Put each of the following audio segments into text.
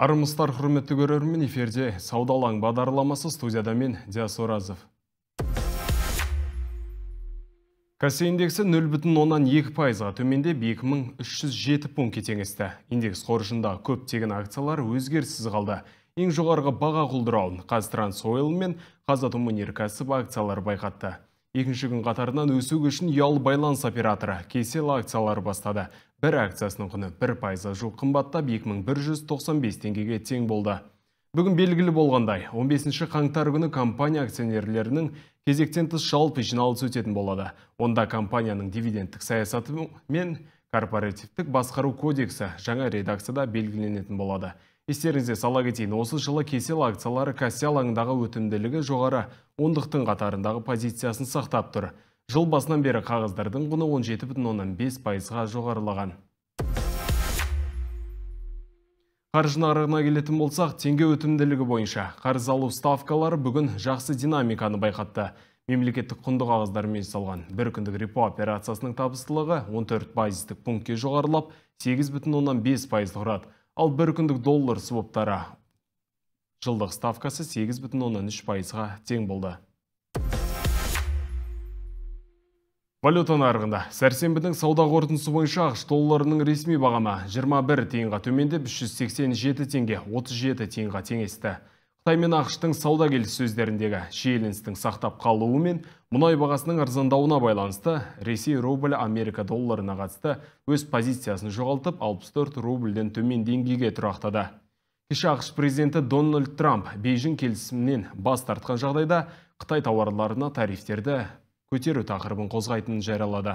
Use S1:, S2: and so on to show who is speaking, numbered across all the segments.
S1: Армыстар құрметті көрермен эфирде сауда алаң бағдарламасы студияда мен диас оразов Кассе индексі 0,2 пайызға төменде 2307 пунктке теңесті. Индекс қоржында көптеген акциялар өзгерсіз қалды. Ең жоғарғы баға құлдырауын Қазтрансойл мен кәсіп акциялары байқатты. Екінші күн қатарынан өсу үшін ұялы байланыс операторы кесел акциялар бастады бір акциясының құны 1 пайызға жуық қымбаттап 2195 теңгеге тең болды. Бүгін белгілі болғандай, 15 ші қаңтар күні компания акционерлерінің кезектен тыс жалпы жиналысы өтетін болады. Онда компанияның дивидендтік саясаты мен корпоративтік басқару кодексі жаңа редакцияда белгіленетін болады. Естеріңізде сала кетейін, осы жылы кесел акциялары касси алаңындағы өтімділігі жоғары ондықтың қатарындағы позициясын сақтап тұр жыл басынан бері қағаздардың құны 17,5 пайызға жоғарылаған қаржы нарығына келетін болсақ теңге өтімділігі бойынша қарыз алу ставкалары бүгін жақсы динамиканы байқатты мемлекеттік құнды қағаздармен салған. бір күндік репо операциясының табыстылығы 14 пайыздық пунктке жоғарылап 8,5 пайызды құрады ал бір күндік доллар своптары жылдық ставкасы 8,3 пайызға тең болды Валюта нарығында сәрсенбінің сауда қорытындысы бойынша ақш долларының ресми бағамы 21 тенға төмендеп 387 тенге 37 тиынға теңесті. Қытай мен ақштың сауда сөздеріндегі шиелінстің сақтап қалуы мен мұнай бағасының арзандауына байланысты Ресей рубль Америка долларына қатысты өз позициясын жоғалтып 64 рубльден төмен деңгейге тұрақтады. Кеше ақш президенті Дональд Трамп Бейжің келісімінен бас тартқан жағдайда Қытай тауарларына тарифтерді көтеру тақырыбын қозғайтын жариялады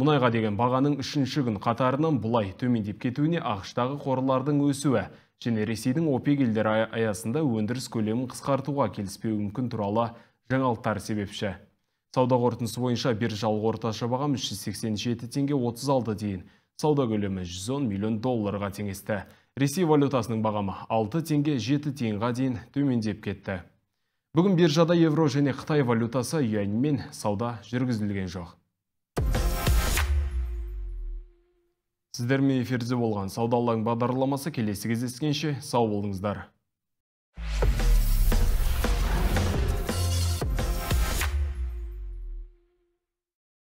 S1: мұнайға деген бағаның үшінші күн қатарынан бұлай төмендеп кетуіне ақштағы қорлардың өсуі және ресейдің опек елдері аясында өндіріс көлемін қысқартуға келіспеуі мүмкін туралы жаңалықтар себепші сауда қорытындысы бойынша биржалық орташа бағам 387 теңге 36 дейін сауда көлемі 110 миллион долларға теңесті ресей валютасының бағамы алты теңге жеті тиынға дейін төмендеп кетті Бүгін биржада евро және Қытай валютасы юаньмен сауда жүргізілген жоқ. Сіздермен эфирде болған сауда алаң бағдарламасы келесі кездескенше сау болыңыздар.